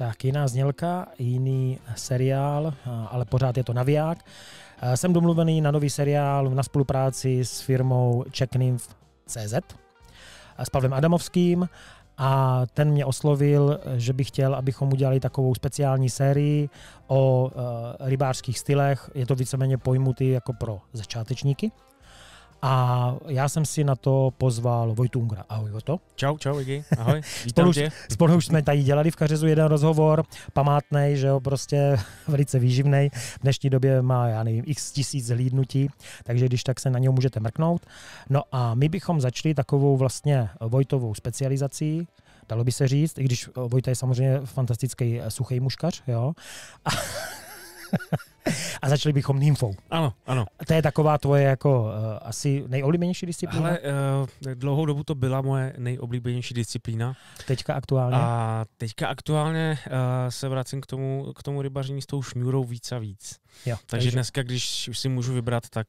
Tak jiná znělka, jiný seriál, ale pořád je to naviják. Jsem domluvený na nový seriál na spolupráci s firmou CZ s Pavlem Adamovským a ten mě oslovil, že bych chtěl, abychom udělali takovou speciální sérii o e, rybářských stylech. Je to víceméně pojmutý jako pro začátečníky. A já jsem si na to pozval Vojtu Ungra. Ahoj, Voto. Čau, čau, Iggy. Ahoj, spolu, tě. Spolu už jsme tady dělali v Kařezu jeden rozhovor, památný, že jo, prostě velice výživný. V dnešní době má, já nevím, x tisíc zhlídnutí, takže když tak se na něj můžete mrknout. No a my bychom začali takovou vlastně Vojtovou specializací, dalo by se říct, i když Vojta je samozřejmě fantastický eh, suchý muškař, jo. A a začali bychom nymfou. Ano, ano. To je taková tvoje jako uh, asi nejoblíbenější disciplína? Ale uh, dlouhou dobu to byla moje nejoblíbenější disciplína. Teďka aktuálně? A teďka aktuálně uh, se vracím k tomu, k tomu rybaření s tou šňůrou víc a víc. Jo, takže, takže dneska, když si můžu vybrat, tak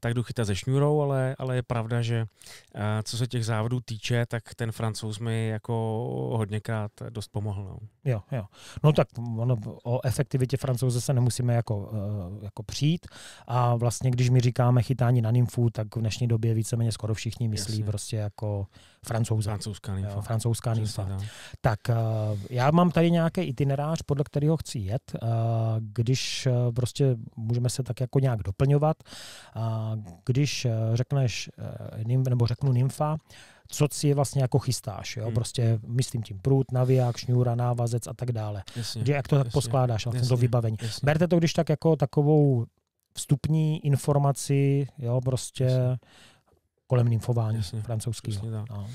tak jdu chytat ze šňůrou, ale, ale je pravda, že eh, co se těch závodů týče, tak ten francouz mi jako hodněkrát dost pomohl. No. Jo, jo. No tak ono, o efektivitě francouze se nemusíme jako, eh, jako přijít a vlastně, když mi říkáme chytání na nymfu, tak v dnešní době víceméně skoro všichni myslí Jasně. prostě jako francouza. Francouzská nymfa. Jo, francouzská nymfa. Přesně, tak eh, já mám tady nějaký itinerář, podle kterého chci jet, když prostě můžeme se tak jako nějak doplňovat když eh, řekneš, eh, nebo řeknu nymfa, co si je vlastně jako chystáš. Jo? Hmm. Prostě myslím tím prut, naviják, šňůra, návazec a tak dále. Jasně, Kde, jak to jasně, poskládáš vlastně jasně, to vybavení. Jasně. Berte to když tak jako takovou vstupní informaci, jo, prostě jasně. kolem nymfování francouzský. francouzského. No.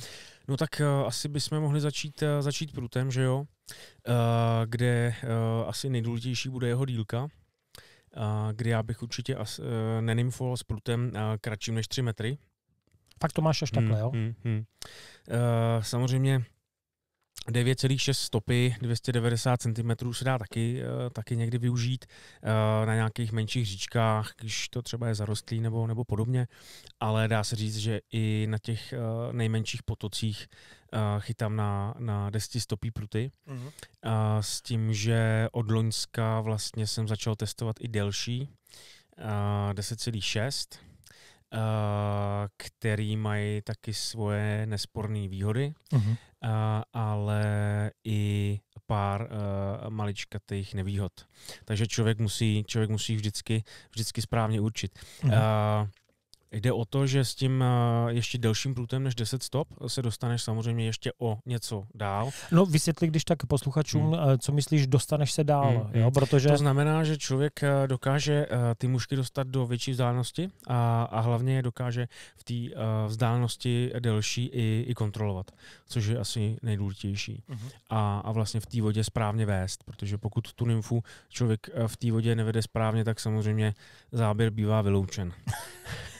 no tak uh, asi bychom mohli začít, uh, začít prutem, že jo? Uh, kde uh, asi nejdůležitější bude jeho dílka, kdy já bych určitě as, e, nenymfoval s prutem kratším než 3 metry. Fakt to máš až takhle, hmm, jo? Hmm, hmm. Uh, samozřejmě 9,6 stopy, 290 cm se dá taky, eh, taky někdy využít eh, na nějakých menších říčkách, když to třeba je zarostlý nebo, nebo podobně, ale dá se říct, že i na těch eh, nejmenších potocích chytám na, na 10 stopí pruty mm-hmm. s tím, že od Loňska vlastně jsem začal testovat i delší 10,6 který mají taky svoje nesporné výhody. Uh-huh. Eh, ale i pár eh, maličkatých nevýhod. Takže člověk musí, člověk musí vždycky, vždycky správně určit. Mhm. Eh, Jde o to, že s tím eh, ještě delším prutem než 10 stop se dostaneš samozřejmě ještě o něco dál. No vysvětli, když tak posluchačům, hmm. Eh, co myslíš, dostaneš se dál, hmm. jo, hmm. protože... To znamená, že člověk eh, dokáže ty mušky dostat do větší vzdálenosti a, a hlavně je dokáže v té vzdálenosti delší i, i kontrolovat, což je asi nejdůležitější. Hmm. A, a vlastně v té vodě správně vést, protože pokud tu nymfu člověk v té vodě nevede správně, tak samozřejmě záběr bývá vyloučen.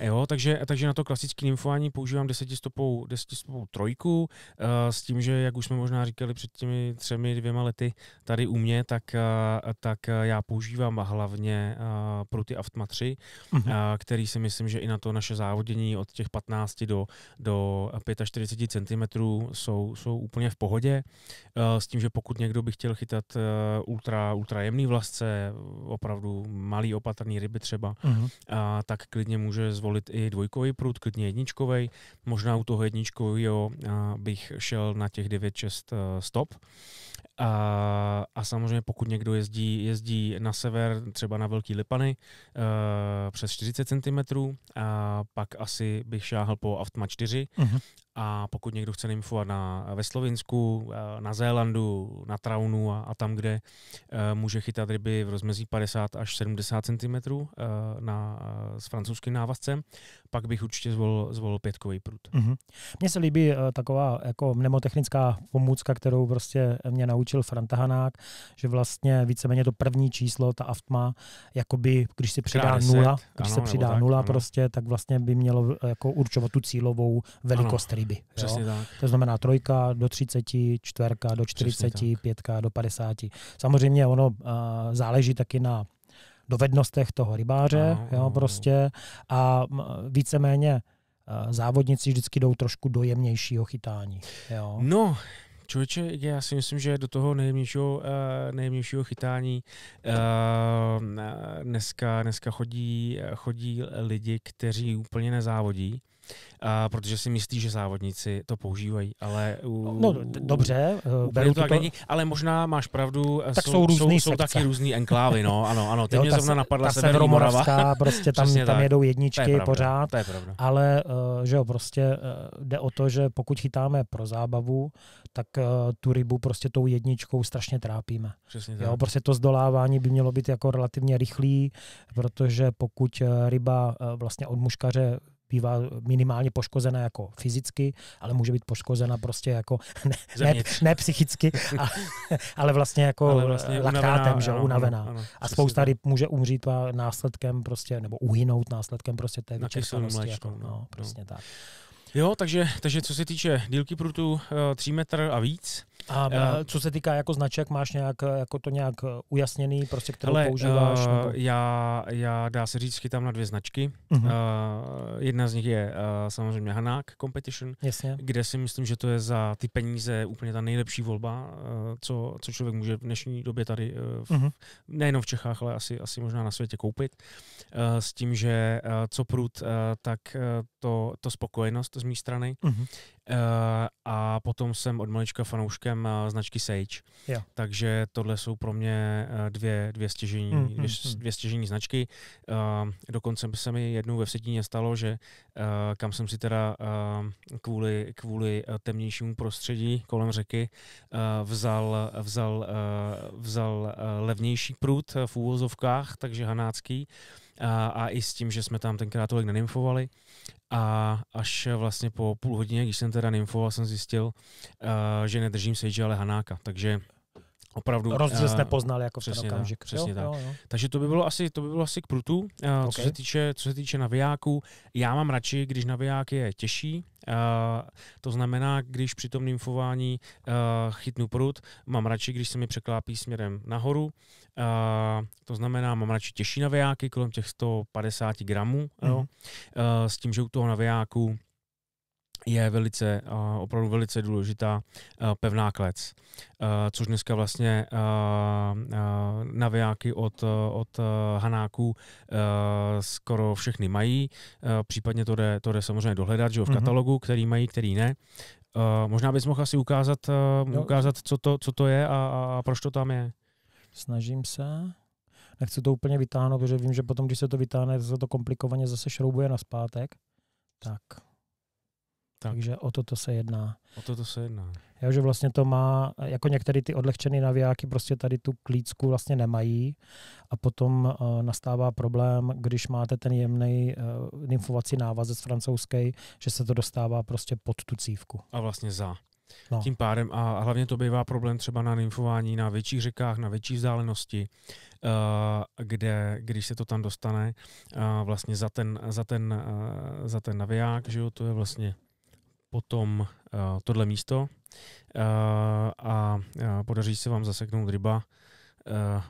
Jo, takže, takže na to klasické nymfování používám desetistopou, desetistopou trojku, eh, s tím, že jak už jsme možná říkali před těmi třemi, dvěma lety tady u mě, tak, eh, tak eh, já používám hlavně pro ty Aftma 3, uh-huh. uh, který si myslím, že i na to naše závodění od těch 15 do, do 45 cm jsou, jsou úplně v pohodě. S tím, že pokud někdo by chtěl chytat ultra, ultra jemný vlasce, opravdu malý opatrný ryby třeba, uh-huh. uh, tak klidně může zvolit zvolit i dvojkový prut, klidně jedničkový. Možná u toho jedničkového bych šel na těch 9-6 e, stop. A, a samozřejmě pokud někdo jezdí, jezdí na sever, třeba na Velký Lipany, e, přes 40 cm, a pak asi bych šáhl po Aftma 4, uh-huh. Mhm. A pokud někdo chce nymfovat na, ve Slovinsku, eh, na Zélandu, na Traunu a, a tam, kde eh, může chytat ryby v rozmezí 50 až 70 cm eh, na, s francouzským návazcem, pak bych určitě zvolil, zvolil pětkový prut. Mm-hmm. Mně se líbí taková jako mnemotechnická pomůcka, kterou prostě mě naučil Franta Hanák, že vlastně víceméně to první číslo, ta aftma, jakoby, když se přidá Krát nula, když ano, se přidá tak, nula ano. prostě, tak vlastně by mělo jako určovat tu cílovou velikost ano. ryby pohyby. Přesně jo? tak. To znamená trojka do 30, čtverka do 40, pětka do 50. Samozřejmě ono uh, záleží taky na dovednostech toho rybáře, no, jo, no, prostě. A víceméně eh, závodníci vždycky jdou trošku do jemnějšího chytání. Jo. No, Člověče, já si myslím, že do toho nejjemnějšího, eh, nejjemnějšího chytání dneska, dneska chodí, chodí lidi, kteří úplně nezávodí a protože si myslí, že závodníci to používají, ale... U, no dobře, u, eh, beru to, to... Není, ale možná máš pravdu, eh, tak jsou, jsou, různý jsou, jsou taky různý enklávy, no, ano, ano, teď jo, mě zrovna napadla ta Severní prostě tam, tam jedou jedničky to je pravda, pořád, to je pravda. ale eh, že jo, prostě jde o to, že pokud chytáme pro zábavu, tak tu rybu prostě tou jedničkou strašně trápíme. Přesně tak. Jo, prostě to zdolávání by mělo být jako relativně rychlý, protože pokud ryba vlastně od muškaře bývá minimálně poškozena jako fyzicky, ale může být poškozena prostě jako ne, ne, ne psychicky, ale, ale vlastně jako ale vlastně laktátem, unavená, že ano, unavená. Ano, ano, a spousta ryb může umřít následkem prostě, nebo uhynout následkem prostě té vyčerpanosti. Jako, no, no, prostě no. tak. Jo, takže, takže co se týče dílky prutu 3 eh, metr a víc, eh, a co se týká jako značek, máš nějak eh, jako to nějak ujasněný, prostě kterou Hele, používáš? Uh, nebo? Já, já dá se říct, chytám na dvě značky. Uh-huh. Uh, jedna z nich je uh, samozřejmě Hanák Competition, Jasně. kde si myslím, že to je za ty peníze úplně ta nejlepší volba, uh, co, co člověk může v dnešní době tady, uh, v, uh-huh. nejenom v Čechách, ale asi, asi možná na světě koupit. Uh, s tím, že uh, co prut, uh, tak uh, to, to spokojenost z mé strany. Mm-hmm. Uh, a potom jsem od malička fanouškem uh, značky Sage. Yeah. Takže tohle jsou pro mě uh, dvě, dvě, stěžení, mm-hmm. dvě, mhm. dvě stěžení značky. Uh, dokonce se mi jednou ve Vsetíně stalo, že uh, kam jsem si teda uh, kvůli, kvůli temnějšímu prostředí kolem řeky uh, vzal, vzal, uh, vzal uh, levnější prut v úvozovkách, takže hanácký. Uh, a, a i s tím, že jsme tam tenkrát tolik nenymfovali. A až vlastně po půl hodině, když jsem teda nymfoval, jsem zjistil, uh, že nedržím Sage, ale Hanáka. Takže opravdu rozdíl jste nepoznal jako v ten okamžik. Tak, přesně jo, tak. Jo, jo. Takže to by bylo asi, to by bylo asi k prutu, uh, okay. co, se týče, co se týče navijáků. Já mám radši, když naviják je těžší, uh, to znamená, když při tom nymfování uh, chytnu prut, mám radši, když se mi překlápí směrem nahoru, uh, to znamená, mám radši těžší navijáky, kolem těch 150 gramů, mm. jo, uh, s tím, že u toho navijáku je velice, opravdu velice důležitá pevná klec, což dneska vlastně navijáky od, od Hanáků skoro všechny mají, případně to jde, to jde samozřejmě dohledat že jo, v mhm. katalogu, který mají, který ne. Možná bys mohl asi ukázat, ukázat co, to, co to je a, a proč to tam je. Snažím se nechci to úplně vytáhnout, protože vím, že potom, když se to vytáhne, se to komplikovaně zase šroubuje na zpátek. Tak. Takže o toto se jedná. O toto se jedná. Jo, že vlastně to má, jako některé ty odlehčené navijáky prostě tady tu klícku vlastně nemají a potom uh, nastává problém, když máte ten jemný uh, eh, nymfovací návazec francouzský, že se to dostává prostě pod tu cívku. A vlastně za. No. Tím pádem a hlavně to bývá problém třeba na nymfování na větších řekách, na větší vzdálenosti, eh, kde, když se to tam dostane vlastně za ten, za ten, za ten naviják, že jo, to je vlastně potom eh, tohle místo eh, a eh, podaří se vám zaseknout ryba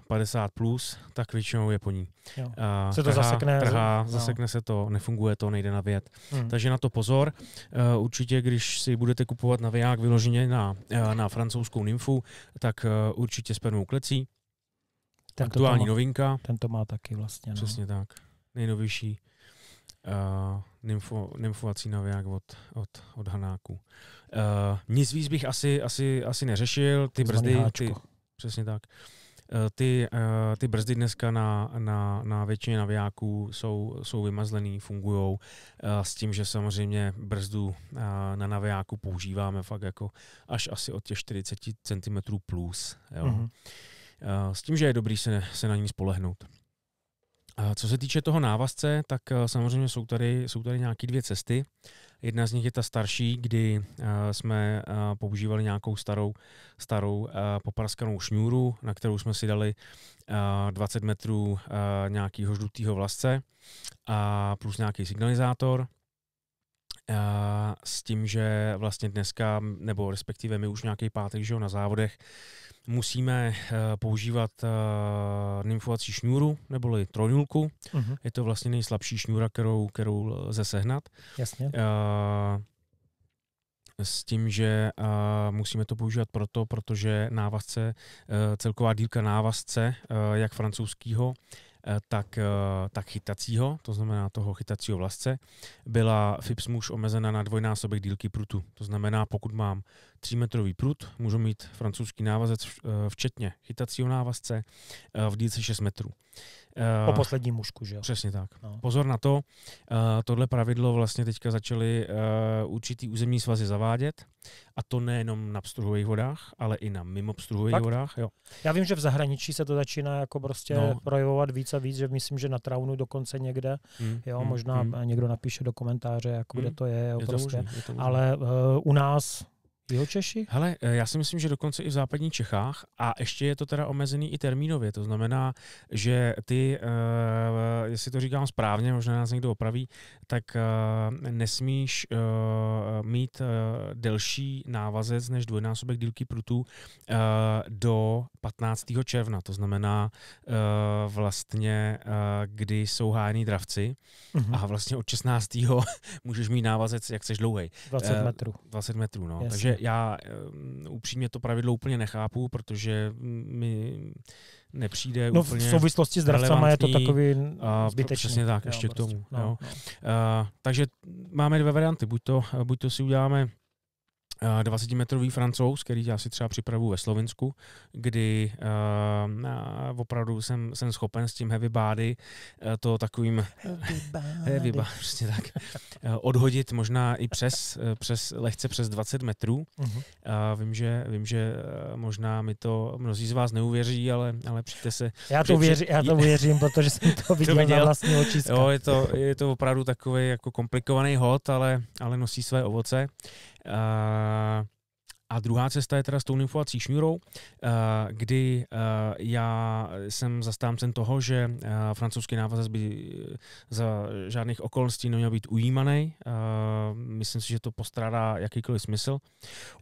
50 plus, tak většinou je po ní. Jo. Se to trhá, zasekne. Trhá, no. zasekne se to, nefunguje to, nejde na věd. Hmm. Takže na to pozor. Určitě, když si budete kupovat na naviják vyloženě na, na francouzskou nymfu, tak určitě s pevnou klecí. Tento Aktuální to má, novinka. Ten to má taky vlastně. No. Přesně tak. Nejnovější uh, nymfo, nymfovací naviják od, od, od Hanáku. Uh, eh, nic víc bych asi, asi, asi neřešil. Ty brzdy, ty, přesně tak. Eh, ty, ty brzdy dneska na, na, na většině navijáků jsou, jsou vymazlený, fungují s tím, že samozřejmě brzdu na navijáku používáme fakt jako až asi od těch 40 cm plus. Jo. Mm-hmm. S tím, že je dobrý se, se na ní spolehnout. Co se týče toho návazce, tak eh, samozřejmě jsou tady, jsou tady nějaké dvě cesty. Jedna z nich je ta starší, kdy eh, jsme eh, používali nějakou starou, starou popraskanou šňůru, na kterou jsme si dali 20 metrů nějakého žlutého vlasce a plus nějaký signalizátor s tím, že vlastně dneska, nebo respektive my už nějaký pátek, že jo, na závodech, musíme eh, používat eh, nymfovací šňůru neboli trojnulku. Uh-huh. Mhm. Je to vlastně nejslabší šňůra, kterou, kterou lze sehnat. Jasně. Uh, s tím, že uh, musíme to používat proto, protože návazce, uh, celková délka návazce, uh, jak francouzského, tak, tak chytacího, to znamená toho chytacího vlastce, byla FIPS muž omezena na dvojnásobek dílky prutu. To znamená, pokud mám třímetrový prut, můžou mít francouzský návazec, eh, včetně chytacího návazce, eh, v délce 6 metrů. Eh, po poslední mužku, že jo? Přesně tak. No. Pozor na to, tohle pravidlo vlastně teďka začaly určitý územní svazy zavádět, a to nejenom na pstruhových vodách, ale i na mimo pstruhových vodách. Jo. Já vím, že v zahraničí se to začíná jako prostě no. projevovat víc a víc, že myslím, že na Traunu dokonce někde, mm, jo, mm, možná mm. někdo napíše do komentáře, jako mm. kde to je, jo, je prostě. to je to ale uh, u nás jeho Češi? Hele, eh, já si myslím, že dokonce i v západních Čechách a ještě je to teda omezený i termínově. To znamená, že ty, uh, jestli to říkám správně, možná nás někdo opraví, tak uh, nesmíš uh, mít uh, delší návazec než dvojnásobek dílky prutů uh, do 15. června. To znamená uh, vlastně, uh, kdy jsou hájení dravci uh-huh. a vlastně od 16. můžeš mít návazec, jak seš dlouhý. 20 metrů. Uh, 20 metrů, no. Jasně. Takže já eh, upřímně to pravidlo úplně nechápu, protože mi nepřijde no, úplně v souvislosti s dravcama je to takový zbytečný. Přesně tak, ještě jo, k prostě. tomu. Prostě, No, jo. No. A, eh, takže máme dvě varianty. Buď to, buď to si uděláme 20-metrový eh, francouz, který já si třeba připravu ve Slovensku, kdy uh, opravdu jsem, jsem schopen s tím heavy body uh, to takovým heavy body, heavy body tak, uh, odhodit možná i přes, uh, přes lehce přes 20 metrů. Uh-huh. Uh, vím, že, vím, že možná mi to mnozí z vás neuvěří, ale, ale přijďte se. Já to, věři, já to věřím, protože jsem to viděl, to viděl. na vlastní oči. Jo, je to, je to opravdu takový jako komplikovaný hod, ale, ale nosí své ovoce. Uh, A druhá cesta je teda s tou nymfovací šňůrou, eh, kdy eh, já jsem zastáncem toho, že eh, francouzský návazec by za žádných okolností neměl být ujímaný. Myslím si, že to postrádá jakýkoliv smysl.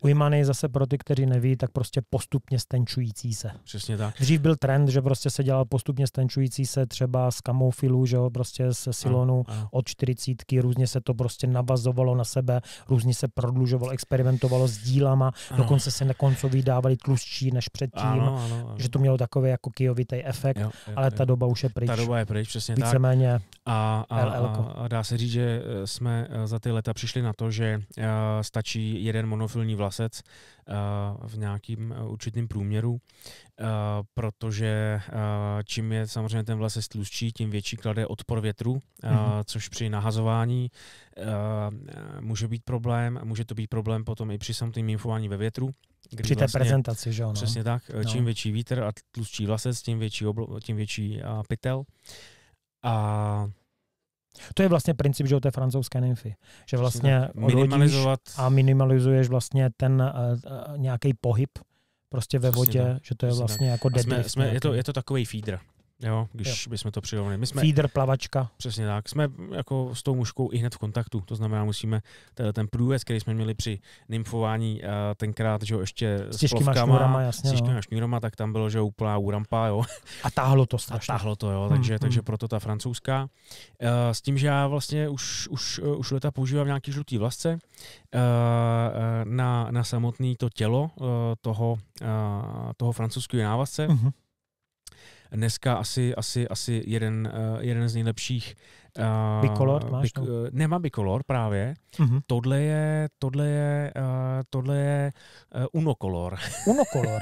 Ujímaný zase pro ty, kteří neví, tak prostě postupně stenčující se. Přesně tak. Dřív byl trend, že prostě se dělal postupně stenčující se třeba z kamoufilu, že jo, prostě se silonu a, a. od čtyřicítky, různě se to prostě navazovalo na sebe, různě se prodlužovalo, experimentovalo s dílama ano. dokonce se na koncoví dávali tlustší než předtím, ano, ano, ano. že to mělo takový jako kijovitý efekt, jo, jo, ale ta jo. doba už je pryč. Ta doba je pryč, přesně Víceméně tak. A, a, a dá se říct, že eh, jsme eh, za ty leta přišli na to, že eh, stačí jeden monofilní vlasec, v nějakým eh, určitým průměru, eh, protože eh, čím je samozřejmě ten vles tlustší, tím větší klade odpor větru, mm-hmm. což při nahazování může být problém. Může to být problém potom i při samotném infování ve větru, Kdy Při té vlastně, prezentaci, že ano. Přesně tak. No. Čím větší vítr a tlustší vlasec, tím větší, oblo, tím větší pytel. A to je vlastně princip, že o té francouzské nymfy. Že vlastně minimalizovat a minimalizuješ vlastně ten uh, uh, nějaký pohyb prostě ve vodě, Přesně, že to je vlastně jako dead Jsme, jsme, je, to, je to takový feeder. Jo, když jo. bychom to přirovnali. My jsme, Feeder, plavačka. Přesně tak. Jsme jako s tou muškou i hned v kontaktu. To znamená, musíme ten průjezd, který jsme měli při nymfování tenkrát, že jo, ještě s, s těžkýma šňůrama, jasně, s těžkýma no. šňůrama, tak tam bylo, že jo, úplná úrampa, jo. A táhlo to strašně. A táhlo to, jo, takže, hmm, takže hmm. proto ta francouzská. S tím, že já vlastně už, už, už leta používám nějaký žlutý vlasce na, na samotné to tělo e, toho, toho francouzského návazce. Hmm Dneska asi, asi, asi jeden, eh, jeden z nejlepších. Eh, BiColor, máš? Bic- no? Eh, nemám BiColor, právě. Mm-hmm. Tohle je, tohle je, tohle je unokolor. Unokolor?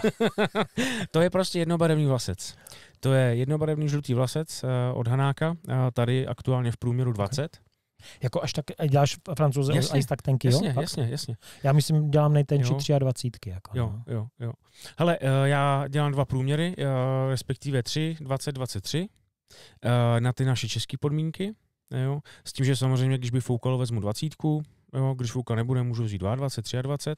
to je prostě jednobarevný vlasec. To je jednobarevný žlutý vlasec od Hanáka, tady aktuálně v průměru 20. Okay. Jako až tak děláš francouze jasně, ice tak tenky, jasně, jo? Jasně, jasně. Já myslím, dělám nejtenčí 23. Jako, jo, no. jo, jo. Hele, eh, já dělám dva průměry, eh, respektive tři, 20, 23 eh, na ty naše české podmínky. Jo? S tím, že samozřejmě, když by foukalo, vezmu 20, jo? když fouka nebude, můžu vzít 22, 23.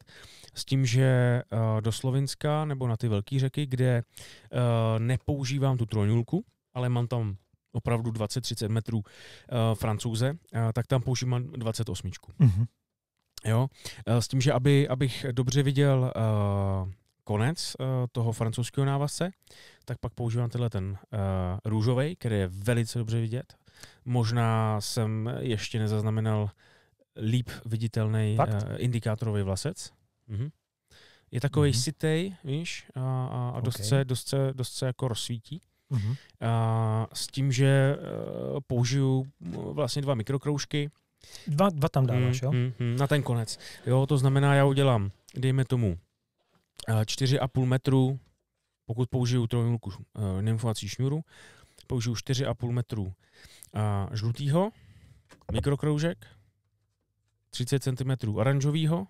S tím, že do Slovenska nebo na ty velké řeky, kde nepoužívám tu trojnulku, ale mám tam opravdu 20-30 metrů uh, francouze, uh, tak tam používám 28. Mm-hmm. Jo? Uh, s tím, že aby, abych dobře viděl uh, konec uh, toho francouzského návazce, tak pak používám tenhle ten uh, růžový, který je velice dobře vidět. Možná jsem ještě nezaznamenal líp viditelný uh, indikátorový vlasec. Mm-hmm. Je takový mm-hmm. sitej, víš, a, a, a dost, okay. se, dost, se, dost se jako rozsvítí. Uh-huh. A, s tím, že eh, použiju eh, vlastně dva mikrokroužky. Dva, dva tam dáváš, mm, hmm jo? Mm, mm, na ten konec. Jo, to znamená, já udělám, dejme tomu, 4,5 eh, metru, pokud použiju trojnulku nymfovací šňůru, použiju 4,5 metru žlutýho, mikrokroužek, 30 cm oranžového,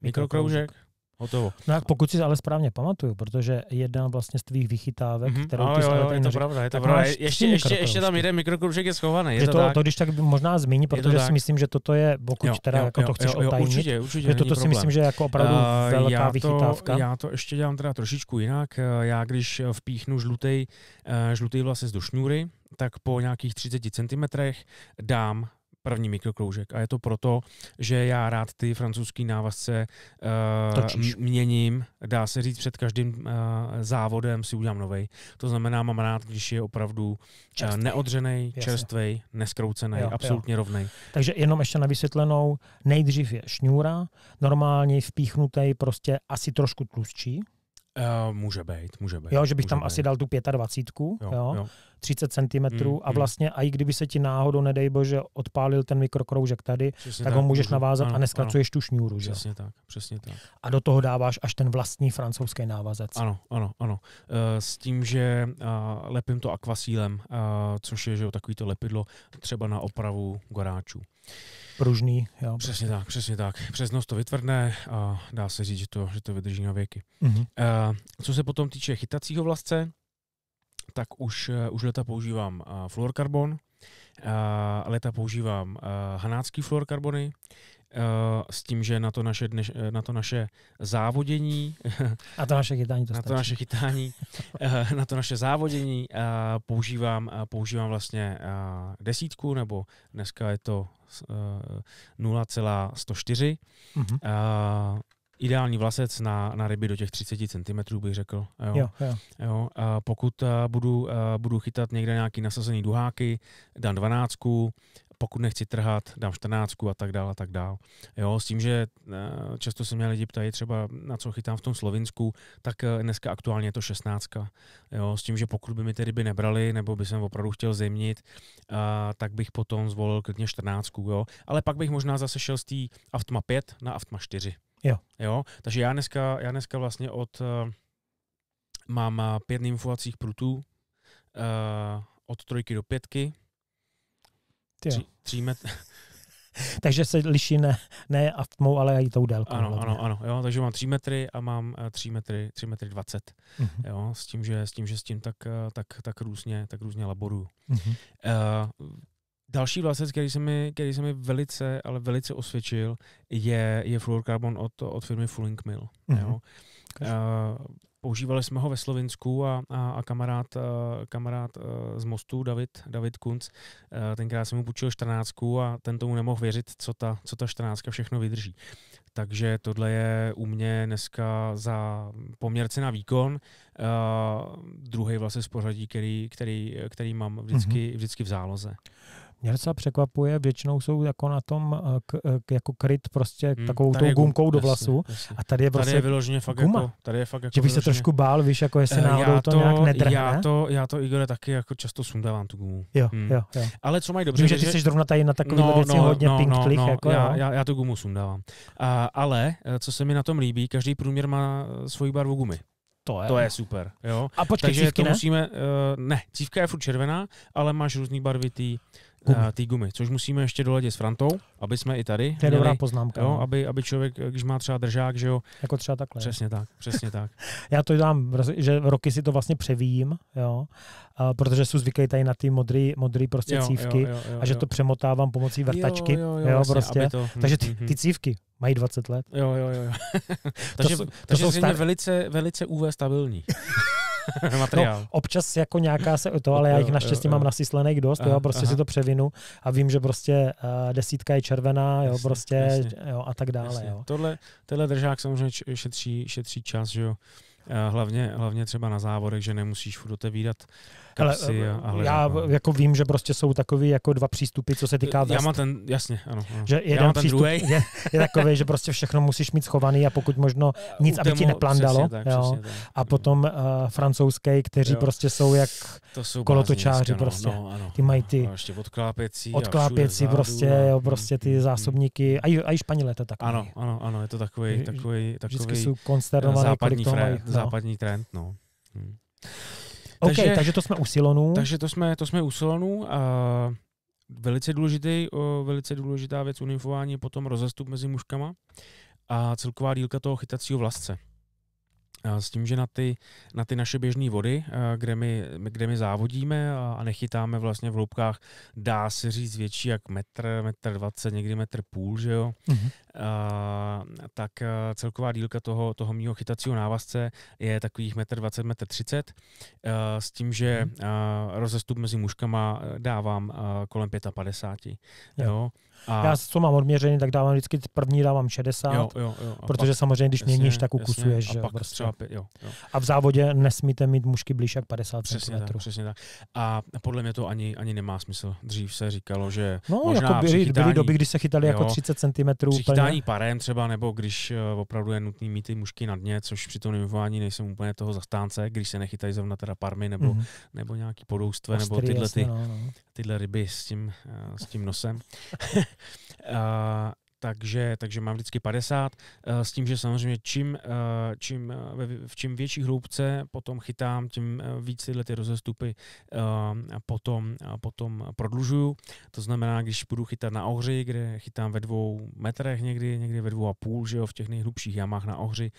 mikrokroužek, Hotovo. No tak pokud si ale správně pamatuju, protože jedna vlastně z tvých vychytávek, mm-hmm. kterou ty jo, jo, je to pravda, je to pravda. Ještě, ještě, ještě tam jeden mikrokružek je schovaný. Je, že to, to, tak? to, když tak možná zmíní, protože si myslím, že toto je, pokud jo, teda jo, jako jo, to chceš jo, jo, otajnit, určitě, určitě, že toto problém. si myslím, že je jako opravdu uh, velká já to, vychytávka. Já to ještě dělám teda trošičku jinak. Eh, já když eh, vpíchnu žlutý žlutý vlasy do šňůry, tak po nějakých 30 cm dám první mikrokroužek. A je to proto, že já rád ty francouzský návazce uh, měním. Dá se říct, před každým uh, závodem si udělám novej. To znamená, mám rád, když je opravdu eh, čerstvý. Uh, neodřený, čerstvý, neskroucený, absolutně jo. rovnej. Takže jenom ještě na vysvětlenou, nejdřív je šňůra, normálně vpíchnutý, prostě asi trošku tlustší, Uh, může být, může být. Jo, že bych tam být. asi dal tu 25, jo, jo, jo. 30 cm mm, a mm. vlastně mm. a i kdyby se ti náhodou, nedej bože, odpálil ten mikrokroužek tady, přesně tak, tak ho můžeš můžu. navázat ano, a neskracuješ ano. tu šňůru. že? Přesně tak, přesně tak. A do toho dáváš až ten vlastní francouzský návazec. Ano, ano, ano. Uh, s tím, že uh, lepím to akvasílem, což je že jo, takový to lepidlo třeba na opravu goráčů pružný. Jo. Přesně tak, přesně tak. Přesnost to vytvrdne a dá se říct, že to, že to vydrží na věky. Mm-hmm. Uh, co se potom týče chytacího vlasce, tak už, uh, už leta používám uh, fluorkarbon, uh, leta používám uh, hanácký fluorkarbony, Eh, s tím, že na to naše, dneš, eh, na to naše závodění... Na to naše chytání to Na to naše chytání, eh, na to naše závodění používám, používám vlastně desítku, nebo dneska je to 0,104. Mm-hmm. A, ideální vlasec na, na ryby do těch 30 cm, bych řekl. Jo. Jo, jo. Jo, a pokud a budu, a budu chytat někde nějaký nasazený duháky, dám 12, pokud nechci trhat, dám 14 a tak dále a tak dále. Jo, s tím, že eh, často se mě lidi ptají třeba na co chytám v tom Slovinsku, tak eh, dneska aktuálně je to 16. Jo, s tím, že pokud by mi ty ryby nebrali, nebo by jsem opravdu chtěl zimnit, a, tak bych potom zvolil klidně 14. Jo. Ale pak bych možná zase šel z té Aftma 5 na Aftma 4. Jo. jo. Takže já dneska, já dneska vlastně od eh, mám pět nymfovacích prutů, uh, od trojky do pětky, Tři, tří metr... takže se liší ne, ne a tmou, ale i tou délkou. Ano, vlastně. ano, ano. Jo, takže mám 3 metry a mám 3 eh, metry, 3 metry 20. Uh-huh. Mhm. Jo, s tím, že s tím, že s tím tak, eh, tak, tak různě, tak různě laboruju. Uh-huh. Uh, Další vlastec, který se, mi, který se mi velice, ale velice osvědčil, je, je fluorocarbon od, od firmy Fulling Mill. Uh-huh. Jo. Uh, používali jsme ho ve Slovensku a, a, a kamarád, eh, kamarád eh, z Mostu, David, David Kunc, eh, tenkrát jsem mu půjčil 14 a ten tomu nemohl věřit, co ta, co ta 14 všechno vydrží. Takže tohle je u mě dneska za poměrce na výkon uh, druhý vlastně z pořadí, který, který, který mám vždycky, mm-hmm. vždycky v záloze. Mě docela překvapuje, většinou jsou jako na tom eh, k, eh, k, jako kryt prostě hmm, takovou tou gumkou do vlasu. Jasně, jasně. A tady je prostě tady je vlastně vyloženě fakt guma. Jako, tady je fakt jako že bych se trošku bál, víš, jako jestli eh, náhodou já to, to nějak nedrhne. Já to, já to Igor, taky jako často sundávám tu gumu. Jo, hmm. jo, jo. Ale co mají dobře, Vím, že ty že... jsi zrovna tady na takový no, věci no, hodně no, pink no, tlich, no, jako, já, já, já, tu gumu sundávám. A, ale co se mi na tom líbí, každý průměr má svoji barvu gumy. To je. to je super. Jo? A počkej, Takže cívky, to ne? musíme, uh, ne, cívka je furt červená, ale máš různý barvitý Eh, té gumy, což musíme ještě doladit s Frantou, aby jsme i tady. To je měli, dobrá poznámka. Jo, no. aby, aby člověk, když má třeba držák, že jo. Jako třeba takhle. Přesně tak, přesně tak. Já to dám, že roky si to vlastně převím, jo, a protože jsou zvyklý tady na ty modrý, modrý prostě jo, cívky jo, jo, jo, a že jo. to přemotávám pomocí vrtačky, jo, jo, jo, jo vlastně, prostě. To, Takže ty, mhm. ty cívky mají 20 let. Jo, jo, jo. takže to, takže to jsou star... velice, velice UV stabilní. materiál. No, občas jako nějaká se to, ale já jich naštěstí jo, jo, jo. mám nasyslených dost, aha, jo, prostě aha. si to převinu a vím, že prostě uh, desítka je červená, jo, jasně, prostě jasně, jo, a tak dále. Jasně. Jo. Tohle, tenhle držák samozřejmě šetří, šetří čas, že jo. Eh, hlavně, hlavně třeba na závodech, že nemusíš furt otevírat kapsy eh, a, a Já no. jako vím, že prostě jsou takový jako dva přístupy, co se týká vest. Já mám ten, jasně, ano. ano. Že jeden já mám ten přístup druhý. Je, je takový, že prostě všechno musíš mít schovaný a pokud možno eh, nic, U aby ti neplandalo. Přesně tak, jo. Přesně A potom uh, eh, francouzské, kteří jo. prostě jsou jak to jsou kolotočáři no, prostě. No, ano. Ty mají ty no, ještě odklápěcí, odklápěcí a prostě, a... No. jo, prostě ty mm-hmm. zásobníky. A i, a i Španělé to takový. Ano, ano, ano, je to takový, takový, takový Vždycky jsou konsternovaný, západní, kolik toho mají, no. západní trend, no. Hmm. Takže, okay, takže to jsme u Silonu. Takže to jsme, to jsme u Silonu. A velice, důležitý, velice důležitá věc unifování je potom rozestup mezi mužkama a celková dílka toho chytacího vlasce. Eh, s tím, že na ty, na ty naše běžné vody, eh, kde my, kde my závodíme a nechytáme vlastně v hloubkách, dá se říct větší jak metr, metr dvacet, někdy metr půl, že jo, mm-hmm. a, eh, tak celková dílka toho, toho mýho chytacího návazce je takových metr dvacet, metr třicet, s tím, že mm-hmm. rozestup mezi mužkama dávám kolem 55. Yeah. jo. A... Já co mám odměřený, tak dávám vždycky první dávám 60, jo, jo, jo. protože pak, samozřejmě, když jasně, měníš, tak ukusuješ. Jasně, a, pak prostě. třeba, jo, jo. a v závodě nesmíte mít mužky blíž jak 50 cm. přesně tak. A podle mě to ani, ani nemá smysl. Dřív se říkalo, že no, možná jako byly, byly doby, kdy se chytali jako jo, jako 30 cm. Přichytání parem třeba, nebo když eh, opravdu je nutný mít ty mužky na dně, což při tom nymfování nejsem úplně toho zastánce, když se nechytají zrovna teda parmy nebo, mm-hmm. nebo nějaký podoustve, Ostrý, nebo tyhle, jasně, ty, no, no. tyhle ryby s tím, eh, s tím nosem. uh, takže, takže mám vždycky 50, eh, s tím, že samozřejmě čím, eh, čím, eh, v čím větší hloubce potom chytám, tím víc tyhle ty rozestupy potom, potom prodlužuju. To znamená, když budu chytat na ohři, kde chytám ve dvou metrech někdy, někdy ve dvou a půl, že jo, v těch nejhlubších jamách na ohři,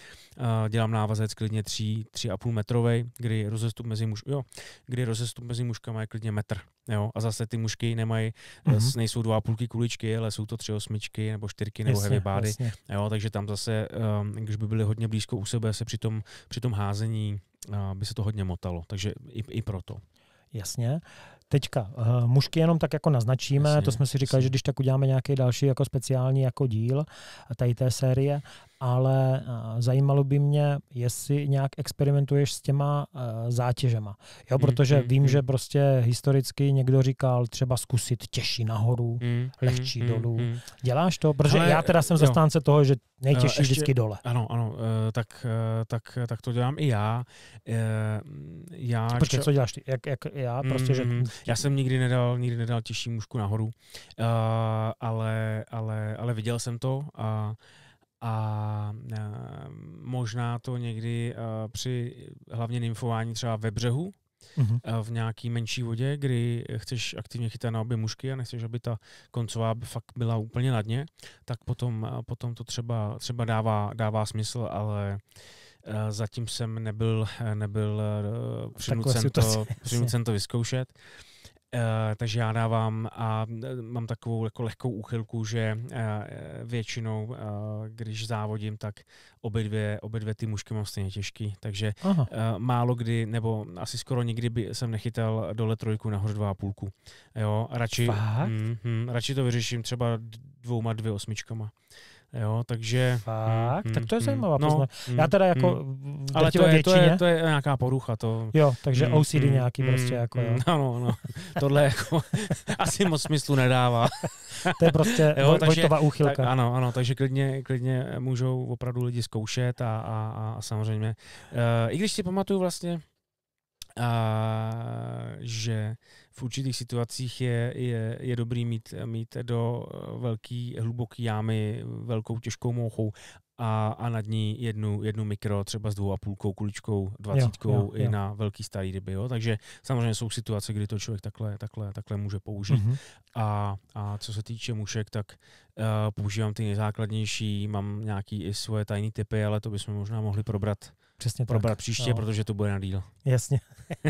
dělám návazec klidně tři, tři a půl metrovej, kdy rozestup mezi, muž, jo, kdy rozestup mezi mužkama je klidně metr. Jo, a zase ty mužky nemají, mm-hmm. nejsou dva a půlky kuličky, ale jsou to tři osmičky nebo čtyřky nebo jasně, heavy body. Jasně. Jo, takže tam zase, ehm, když by byly hodně blízko u sebe, se při tom, při tom házení eh, by se to hodně motalo. Takže i, i proto. Jasně. Teďka, uh, mužky jenom tak jako naznačíme, jasně, to jsme si říkali, jasně. že když tak uděláme nějaký další jako speciální jako díl tady té série, ale eh, zajímalo by mě, jestli nějak experimentuješ s těma eh, zátěžema. Jo, hmm, protože hmm, vím, hmm. že prostě historicky někdo říkal třeba zkusit těžší nahoru, lehčí dolů. Děláš to? Protože ale, já teda jsem zastánce toho, že nejtěžší ještě, vždycky dole. Ano, ano, eh, tak, tak, tak to dělám i já. já Počkej, co děláš ty? Jak, jak já? Prostě, že... Já jsem nikdy nedal, nikdy nedal těžší mužku nahoru, ale, ale, ale viděl jsem to a a eh, možná to někdy eh, při hlavně nymfování třeba ve břehu, mm-hmm. v nějaký menší vodě, kdy chceš aktivně chytat na obě mušky a nechceš, aby ta koncová fakt byla úplně na dně, tak potom, potom to třeba, třeba dává, dává smysl, ale zatím jsem nebyl, nebyl přinucen, to, přinucen to vyzkoušet. Eh, takže já dávám a eh, mám takovou jako lehkou úchylku, že uh, většinou, uh, když závodím, tak obě dvě, obě dvě ty mužky mám stejně těžký, takže Aha. uh, málo kdy, nebo asi skoro nikdy by jsem nechytal dole trojku, nahoře dva a půlku. Jo, radši, Mm, mm, radši to vyřeším třeba dvouma dvě osmičkama. Jo, takže... Fakt? Hmm, tak to je hm, hm. zajímavá no, poznámka. Hm, Já teda jako... Hmm, ale to je, to, je, to je nějaká porucha. To... Jo, takže hmm, OCD hmm, nějaký hmm, prostě jako... Jo. No, no, no. Tohle jako asi moc smyslu nedává. to je prostě jo, takže, Vojtová úchylka. Tak, ano, ano, takže klidně, klidně můžou opravdu lidi zkoušet a, a, a samozřejmě... Uh, I když si pamatuju vlastně, uh, že v určitých situacích je, je, je dobrý mít, mít do eh, velký, hluboký jámy velkou těžkou mouchu a, a nad ní jednu, jednu mikro, třeba s dvou a půlkou kuličkou, dvacítkou jo, jo, i jo. na velký starý ryby. Jo? Takže samozřejmě jsou situace, kdy to člověk takhle, takhle, takhle může použít. Mm-hmm. A, a co se týče mušek, tak uh, používám ty nejzákladnější, mám nějaký i svoje tajné typy, ale to bychom možná mohli probrat Přesně probrat příště, no. protože to bude na díl. Jasně.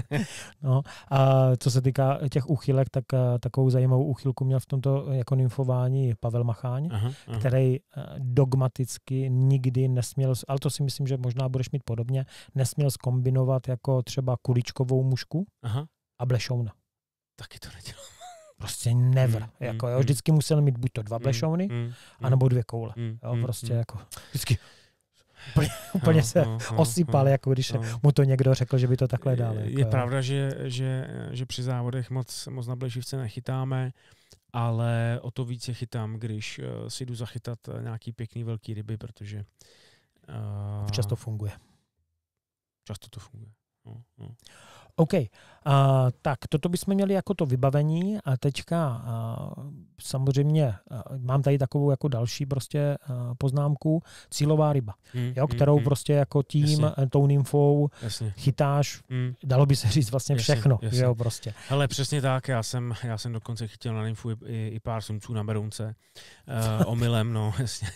no, a co se týká těch uchylek, tak eh, takovou zajímavou uchylku měl v tomto eh, jako nymfování Pavel Macháň, aha, aha. který eh, dogmaticky nikdy nesměl, ale to si myslím, že možná budeš mít podobně, nesměl skombinovat jako třeba kuličkovou mušku aha. a blešouna. Taky to nedělal. Prostě never. Mm, jako, hmm, jo, hmm. vždycky musel mít buď to dva hmm, blešouny, mm, anebo dvě koule. Mm, jo, prostě mm, jako. Vždycky Úplně, no, úplně se no, no, osypal, jako když mu to někdo řekl, že by to takhle dal. Jako. Je pravda, že, že, že při závodech moc, moc na blešivce nechytáme, ale o to více chytám, když eh, si jdu zachytat eh, nějaký pěkný velký ryby, protože... Uh, Často funguje. Často to funguje. No, no. OK. uh, tak, toto bychom měli jako to vybavení a teďka uh, samozřejmě uh, mám tady takovou jako další prostě uh, poznámku, cílová ryba, mm, jo, mm, kterou mm, prostě jako tím, jasně. E, tou nymfou jasně. chytáš, mm. dalo by se říct vlastně jasně, všechno, jasně. jo, prostě. Hele, přesně tak, já jsem, já jsem dokonce chytil na nymfu i, i, i pár sumců na Berounce, uh, omylem, no, jasně.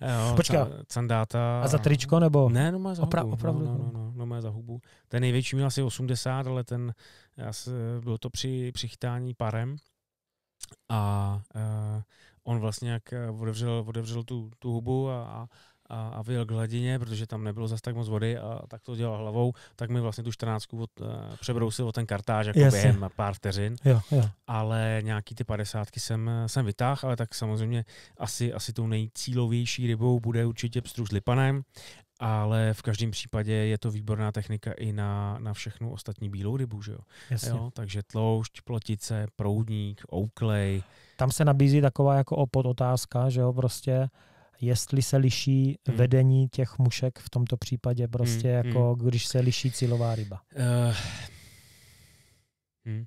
E, jo, Počkej. A za tričko, nebo? Ne, no má za Opra- no, opravdu. No, no, no, no normálně za hubu. Ten největší měl asi 80, ale ten bylo to při přichytání parem a e, on vlastně jak odevřel, odevřel tu, tu hubu a, a a, vyjel k hladině, protože tam nebylo zas tak moc vody a tak to dělal hlavou, tak mi vlastně tu 14 od, uh, přebrousil o ten kartáž jako yes. během pár vteřin. Jo, jo. Ale nějaký ty padesátky jsem, jsem vytáhl, ale tak samozřejmě asi, asi tou nejcílovější rybou bude určitě pstruh s lipanem ale v každém případě je to výborná technika i na, na všechnu ostatní bílou rybu, že jo? Jasně. jo? Takže tloušť, plotice, proudník, ouklej. Tam se nabízí taková jako opod otázka, že jo, prostě jestli se liší hmm. vedení těch mušek v tomto případě prostě hmm. jako hmm. když se liší cílová ryba. Uh. Hmm.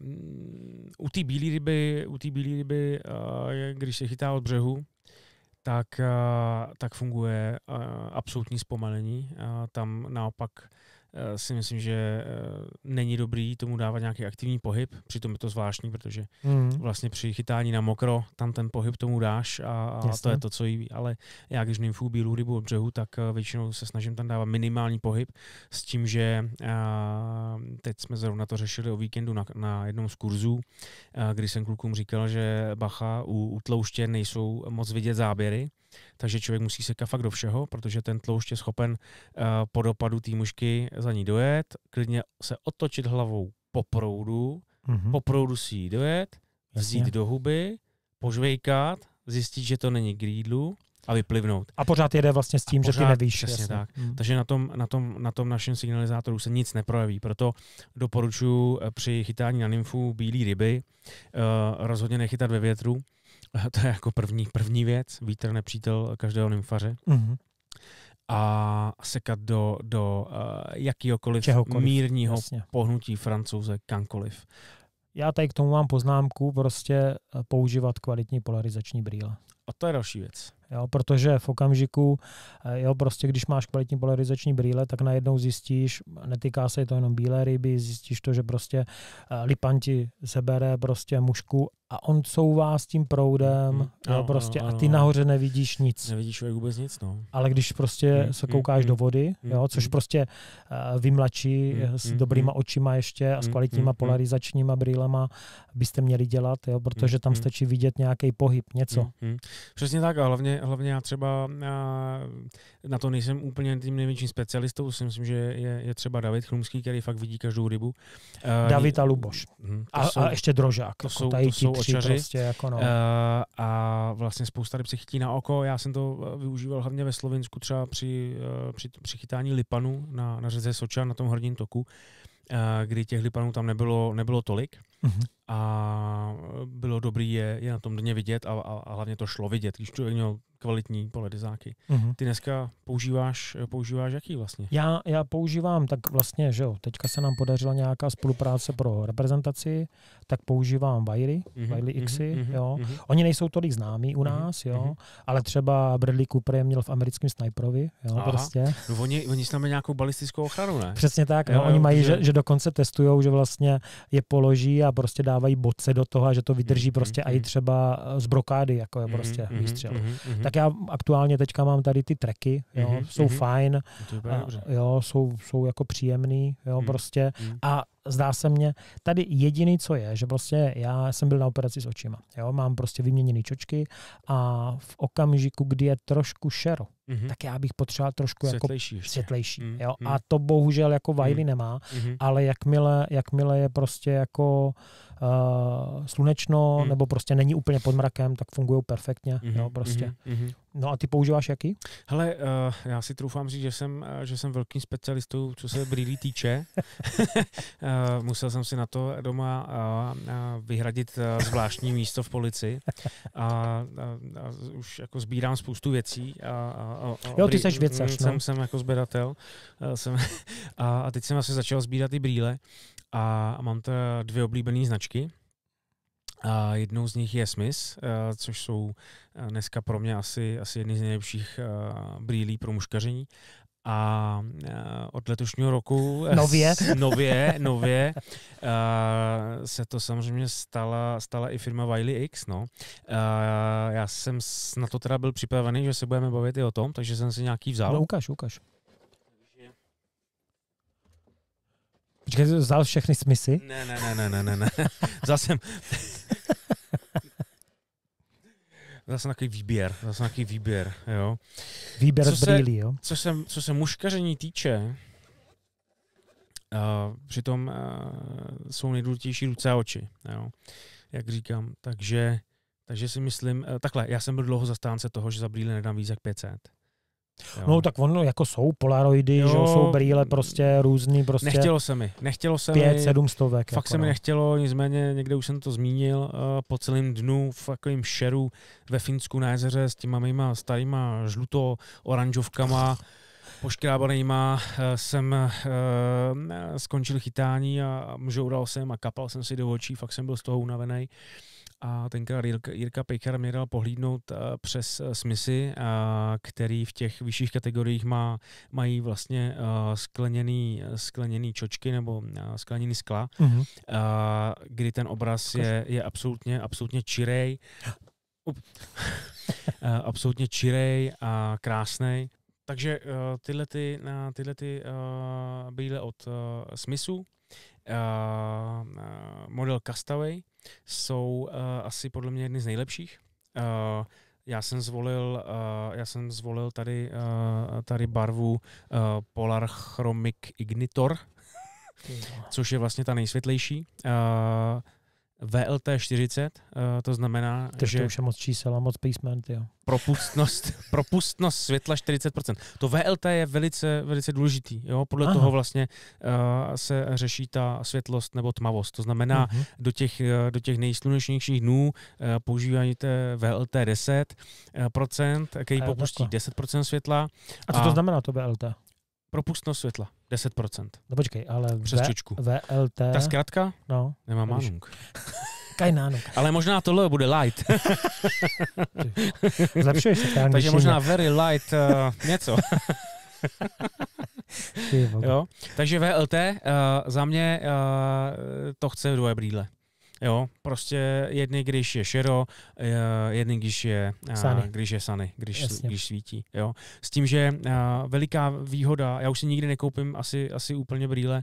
Uh, u té bílé ryby, u té bílé ryby, uh, když se chytá od břehu, tak, eh, tak funguje eh, absolutní zpomalení. Eh, tam naopak Eh, si myslím, že eh, není dobrý tomu dávat nějaký aktivní pohyb, přitom je to zvláštní, protože mm. vlastně při chytání na mokro tam ten pohyb tomu dáš a, a to je to, co jí, ale já když nymfu bílou rybu od břehu, tak eh, většinou se snažím tam dávat minimální pohyb s tím, že a, teď jsme zrovna to řešili o víkendu na, na jednom z kurzů, a, kdy jsem klukům říkal, že bacha u, u tlouště nejsou moc vidět záběry, takže člověk musí se kafak do všeho, protože ten tloušť je schopen uh, po dopadu té mušky za ní dojet, klidně se otočit hlavou po proudu, mm-hmm. po proudu si ji dojet, vzít Jasně. do huby, požvejkat, zjistit, že to není k a vyplivnout. A pořád jede vlastně s tím, že ty nevíš. Přesně jasně. tak. Hmm. Takže na tom, na, tom, na tom našem signalizátoru se nic neprojeví, proto doporučuji eh, při chytání na nymfu bílé ryby uh, rozhodně nechytat ve větru. To je jako první, první věc, vítr nepřítel každého nymfaře. Mm-hmm a sekat do, do uh, jakýhokoliv Čehokoliv, mírního jasně. pohnutí francouze kankoliv. Já tady k tomu mám poznámku, prostě eh, používat kvalitní polarizační brýle. A to je další věc. Jo, protože v okamžiku, eh, jo, prostě když máš kvalitní polarizační brýle, tak najednou zjistíš, netýká se to jenom bílé ryby, zjistíš to, že prostě eh, Lipan ti sebere prostě mušku a on couvá s tím proudem mm, jo, no, prostě ano, a ty nahoře nevidíš nic. Nevidíš vůbec nic, no. Ale když prostě mm, se mhm, koukáš mm, do vody, mm, jo, což mhm. prostě uh, vymlačí mm, s dobrýma mm, očima ještě a s kvalitníma mm, polarizačníma brýlema byste měli dělat, jo, protože tam stačí vidět nějaký pohyb, něco. Mm, mm. Přesně tak a hlavně hlavně, já třeba já na to nejsem úplně tím největším specialistou, si myslím, že je, je třeba David Chlumský, který fakt vidí každou rybu. Eh, David a Luboš. Hmm, a, jsou, a ještě Drožák. To jako jsou, tady to jsou tři očaři. Prostě jako no. Eh, a, vlastně spousta ryb se chytí na oko. Já jsem to eh, využíval hlavně ve Slovensku třeba při, při, při chytání lipanu na, na řece Soča, na tom hrdním toku kdy těch lipanů tam nebylo, nebylo tolik. Mm-hmm a eh, bylo dobrý je, je na tom dně vidět a, a, a hlavně to šlo vidět, když člověk měl kvalitní poledizáky. Mm-hmm. Ty dneska používáš, eh, používáš jaký vlastně? Já, já používám, tak vlastně, že jo, teďka se nám podařila nějaká spolupráce pro reprezentaci, tak používám Vajry, mm-hmm. Vajry Xy, mm-hmm. jo. Mm-hmm. Oni nejsou tolik známí u mhm, nás, mm-hmm. jo, mhm. ale třeba Bradley Cooper je měl v americkém Sniperovi, jo, Aha. prostě. No oni, oni tam nějakou balistickou ochranu, ne? Přesně tak, jo, no, jo, oni mají, že, že dokonce testují, že vlastně je položí a prostě dá dávají boce do toho a že to vydrží mhm, prostě mm-hmm. i mhm. třeba eh, z brokády, jako je mhm, prostě mm-hmm. výstřel. Mm-hmm. Tak já aktuálně teďka mám tady ty treky, jo, mm-hmm. jsou mm-hmm. fajn, a, jo, jsou, jsou jako příjemný, jo, mm-hmm. prostě a zdá se mně, tady jediný, co je, že prostě já jsem byl na operaci s očima, jo, mám prostě vyměněné čočky a v okamžiku, kdy je trošku šero, mm-hmm. tak já bych potřeboval trošku jako světlejší. Jako ještě. světlejší mm-hmm. jo? Mhm. A to bohužel jako Wiley mm-hmm. nemá, mm-hmm. ale jakmile, jakmile je prostě jako uh, slunečno mm-hmm. nebo prostě není úplně pod mrakem, tak fungují perfektně. Mm-hmm. Jo? Prostě. Mm-hmm. No a ty používáš jaký? Hele, uh, já si troufám říct, že jsem, uh, že jsem velkým specialistou, co se brýlí týče. uh, musel jsem si na to doma uh, uh, vyhradit uh, zvláštní místo v policii A uh, uh, uh, už jako sbírám spoustu věcí. A, a, a, jo, ty jsi mm, věcař. Mm, no. Jsem, jsem jako sběratel. Uh, jsem, a, teď jsem asi začal sbírat i brýle. A, mám tady dvě oblíbené značky. A jednou z nich je Smith, eh, což jsou eh, dneska pro mě asi, asi jedny z nejlepších eh, brýlí pro muškaření a od letošního roku nově, s, nově, nově se to samozřejmě stala, stala i firma Wiley X. No. Já jsem na to teda byl připravený, že se budeme bavit i o tom, takže jsem si nějaký vzal. No, ukáž, ukáž. Počkej, jsi vzal všechny smysy? Ne, ne, ne, ne, ne, ne. zase. jsem, zase nějaký výběr, zase nějaký výběr, jo. Výběr co z brýlí, jo. Co se, co se muškaření týče, uh, přitom uh, jsou nejdůležitější ruce a oči, jo. Jak říkám, takže, takže si myslím, uh, takhle, já jsem byl dlouho zastánce toho, že za brýle nedám víc jak 500. No, jo. No tak ono, jako jsou polaroidy, jo. že jsou brýle prostě různý prostě. Nechtělo se mi, nechtělo se pět, mi. sedm stovek. Fakt jako, se no. mi nechtělo, nicméně někde už jsem to zmínil, uh, po celém dnu v takovém šeru ve Finsku na jezeře s těma mýma starýma žluto-oranžovkama poškrábanýma eh, jsem uh, skončil chytání a žoural jsem a kapal jsem si do očí, fakt jsem byl z toho unavený. Uh, a tenkrát Jirka, Jirka Pejkar mě dal pohlídnout eh, přes eh, smysy, eh, který v těch vyšších kategoriích má, mají vlastně skleněný, skleněný čočky nebo skleněný skla, uh kdy ten obraz je, je absolutně, absolutně čirej, absolutně čirej a krásný. Takže tyhle, ty, tyhle ty, bíle od smysu. Uh, model Castaway jsou uh, asi podle mě jedny z nejlepších. Uh, já jsem zvolil, uh, já jsem zvolil tady, uh, tady barvu uh, Polar Chromic Ignitor, což je vlastně ta nejsvětlejší. Uh, VLT 40, eh, to znamená, Tež že... To už je moc čísel a moc písmen, jo. Propustnost, propustnost světla 40%. To VLT je velice, velice důležitý, jo. Podle Aha. toho vlastně uh, se řeší ta světlost nebo tmavost. To znamená, uh-huh. do těch, eh, do těch nejslunečnějších dnů uh, používáte VLT 10%, který popustí 10% světla. A co a... to znamená to VLT? Propustnost světla, 10%. No počkej, ale Přes v, čučku. VLT... Ta zkrátka? No. Nemá manung. Kajnánek. Ale možná tohle bude light. Zlepšuješ se Takže angličtině. možná very light uh, něco. jo? Takže VLT uh, eh, za mě uh, to chce dvoje brýle. Jo, prostě jedny, když je šero, eh, jedny, když je eh, sany, když, je sunny, když, když svítí. Jo. S tím, že eh, veliká výhoda, já už si nikdy nekoupím asi, asi úplně brýle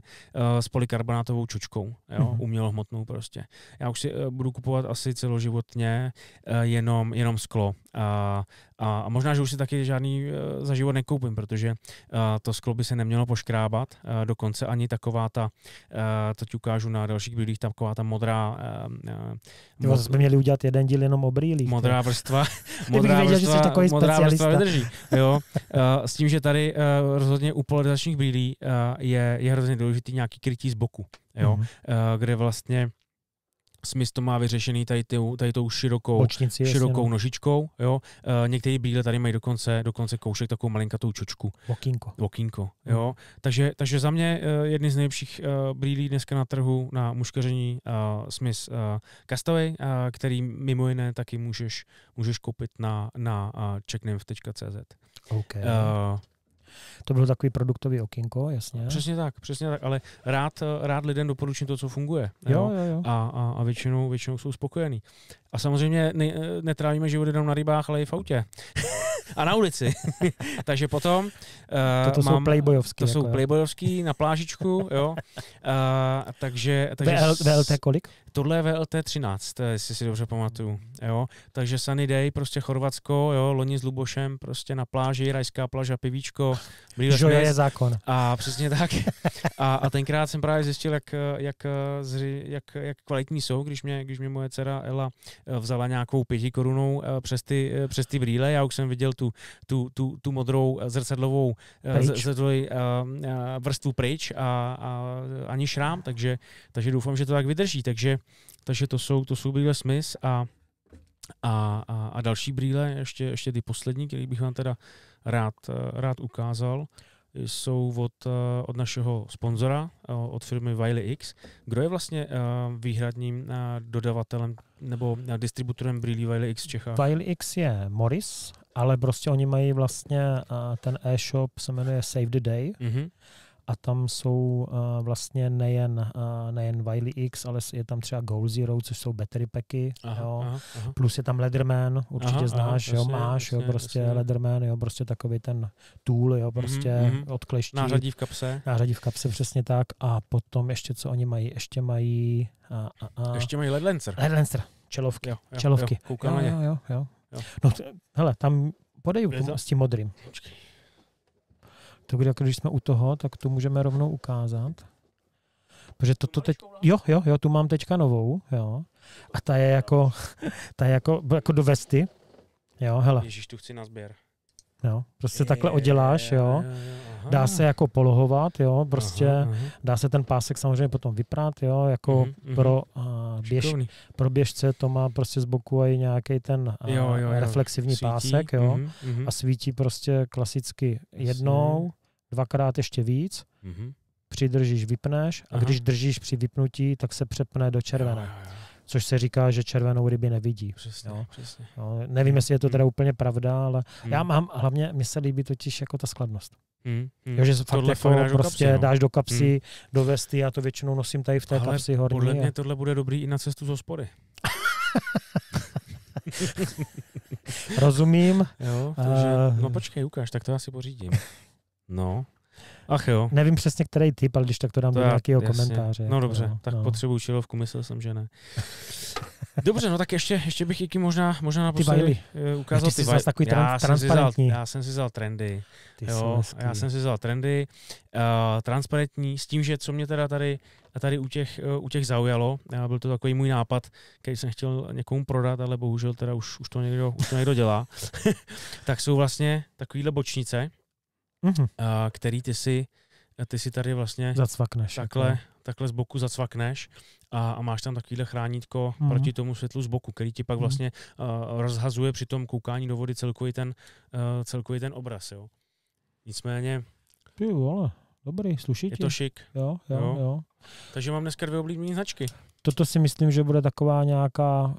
s polikarbonátovou čočkou, jo, mm-hmm. umělohmotnou prostě. Já už si budu kupovat asi celoživotně jenom, jenom sklo, a, a, a možná, že už si taky žádný eh, za život nekoupím, protože eh, to sklo by se nemělo poškrábat, eh, dokonce ani taková ta, to ti ukážu na dalších bílých, taková ta modrá... E, mod... jsme měli udělat jeden díl jenom o brýlích. Modrá vrstva. modrá věděl, vrstva, že jsi takový modrá vrstva vydrží. Jo? S tím, že tady rozhodně u polarizačních brýlí je, je hrozně důležitý nějaký krytí z boku, jo? Mm-hmm. kde vlastně Smith to má vyřešený tady, ty, tady tou širokou, Bočnici, širokou jasně, no. nožičkou. Jo. E, eh, některé brýle tady mají dokonce, dokonce koušek, takovou malinkatou čočku. Vokínko. Vokínko, hmm. jo. Takže, takže za mě uh, jedny z nejlepších uh, brýlí dneska na trhu na muškaření uh, Smith uh, Castaway, uh, který mimo jiné taky můžeš, můžeš koupit na, na uh, checkninf.cz. Okay. Uh, to bylo takový produktový okinko, jasně. Přesně tak, přesně tak, ale rád, rád lidem doporučím to, co funguje. Jo, jo, jo. A, a, a většinou, většinou jsou spokojení. A samozřejmě ne, netrávíme život jenom na rybách, ale i v autě. a na ulici. Takže potom... Uh, Toto mám, jsou playboyovský. To jako jsou playboyovský na plážičku, jo. Uh, takže... takže VL, VLT kolik? Tohle je VLT 13, eh, jestli si dobře pamatuju. Jo? Takže Sunny Day, prostě Chorvatsko, jo, loni s Lubošem, prostě na pláži, rajská plaža, pivíčko. Jo je zákon. A přesně tak. A, a tenkrát jsem právě zjistil, jak, jak, jak, jak kvalitní jsou, když mě, když mě moje dcera Ela eh, vzala nějakou pěti korunou eh, přes ty, přes ty brýle. Já už jsem viděl tu, tu, tu, tu modrou zrcadlovou zrcadlový, vrstvu pryč a, a ani šrám, takže, takže doufám, že to tak vydrží. Takže takže to jsou, to jsou brýle Smith a, a, a, a další brýle, ještě, ještě ty poslední, které bych vám teda rád, rád ukázal, jsou od, od našeho sponzora, od firmy Wiley X. Kdo je vlastně eh, výhradním eh, dodavatelem nebo distributorem brýlí Wiley X v Čechách? Wiley X je Morris, ale prostě oni mají vlastně eh, ten e-shop, se jmenuje Save the Day. Mm-hmm a tam jsou uh, vlastně nejen, uh, nejen Wiley X, ale je tam třeba Goal Zero, což jsou battery packy, aha, jo. Aha, aha. plus je tam Leatherman, určitě aha, znáš, aha, jo, jasně, máš, jasně, jo, prostě jasně. Leatherman, jo, prostě takový ten tool, jo, mhm, prostě mm-hmm. odkleští. Nářadí v kapse. Nářadí v kapse, přesně tak. A potom ještě, co oni mají, ještě mají... A, a, a, ještě mají Ledlencer. Ledlencer, čelovky, jo, jo, čelovky. Jo, jo, jo, jo. jo. No, t- hele, tam podej s tím modrým. Počkej bude, jako, když jsme u toho, tak to můžeme rovnou ukázat. Protože toto teď, jo, jo, jo, tu mám teďka novou, jo. A ta je jako, ta je jako, jako do vesty. Jo, hele. Ježíš, tu chci na sběr. Jo, prostě je, takhle oděláš, jo. Dá se jako polohovat, jo, prostě aha, aha. dá se ten pásek samozřejmě potom vyprát, jo, jako mm, pro, A, běž, pro běžce to má prostě z boku i nějaký ten a, jo, jo, jo. reflexivní svítí. pásek, jo, mm, a svítí prostě klasicky jednou, dvakrát ještě víc, mm-hmm. přidržíš, vypneš a Aha. když držíš při vypnutí, tak se přepne do červené. Jo, jo, jo. Což se říká, že červenou ryby nevidí. Přesně, jo. přesně. Jo, nevím, jestli je to mhm. teda úplně pravda, ale mm. já mhm. mám, hlavně mi se líbí totiž jako ta skladnost. Mm, mm. Jo, že fakt jako dáš prostě do kapsy, no. dáš do kapsy, mm. do vesty, já to většinou nosím tady v té ale kapsi horní. podle mě a... tohle bude dobrý i na cestu z hospody. Rozumím. Jo, takže, uh, no počkej, ukáž, tak to asi pořídím. No. Ach jo. Nevím přesně, který typ, ale když tak to dám do nějakého komentáře. No jako dobře, no, tak no. potřebuji šilovku, myslel jsem, že ne. Dobře, no tak ještě, ještě bych Iki možná, možná naposledy eh, ukázal ty, ty vajly. takový já transparentní. Jsem vzal, já jsem si vzal trendy. Ty jo, já jsem si vzal trendy. Uh, transparentní, s tím, že co mě teda tady, tady u, těch, uh, u těch zaujalo, uh, byl to takový můj nápad, který jsem chtěl někomu prodat, ale bohužel teda už, už, to, někdo, už to někdo dělá, tak jsou vlastně takovýhle bočnice, mm-hmm. a, který ty si, ty si tady vlastně zacvakneš, takhle, jako. takhle z boku zacvakneš a, a máš tam takovýhle chránítko mm-hmm. proti tomu světlu z boku, který ti pak mm-hmm. vlastně uh, rozhazuje při tom koukání do vody celkový ten, uh, celkový ten obraz. Jo. Nicméně... Ty vole, dobrý, sluší Je to šik. Jo, jo, jo. jo. Takže mám dneska dvě oblíbené značky. Toto si myslím, že bude taková nějaká